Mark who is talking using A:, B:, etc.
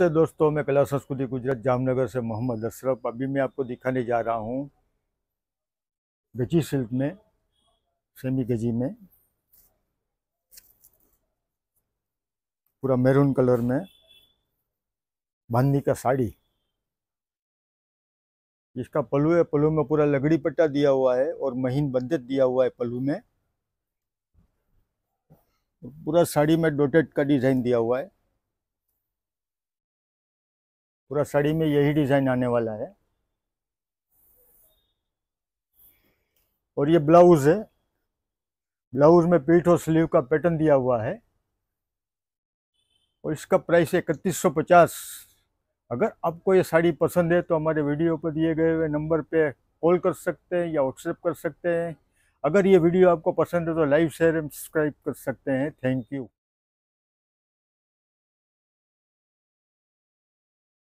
A: नमस्ते दोस्तों मैं कला संस्कृति गुजरात जामनगर से मोहम्मद अशरफ अभी मैं आपको दिखाने जा रहा हूँ गजी सिल्क में सेमी गजी में पूरा मेरून कलर में बांधनी का साड़ी इसका पलू है पलू में पूरा लगड़ी पट्टा दिया हुआ है और महीन बंधित दिया हुआ है पलू में पूरा साड़ी में डोटेड का डिज़ाइन दिया हुआ है पूरा साड़ी में यही डिज़ाइन आने वाला है और ये ब्लाउज़ है ब्लाउज़ में पीठ और स्लीव का पैटर्न दिया हुआ है और इसका प्राइस है इकतीस अगर आपको ये साड़ी पसंद है तो हमारे वीडियो पर दिए गए हुए नंबर पे कॉल कर सकते हैं या व्हाट्सएप कर सकते हैं अगर ये वीडियो आपको पसंद है तो लाइव शेयर एंड सब्सक्राइब कर सकते हैं थैंक यू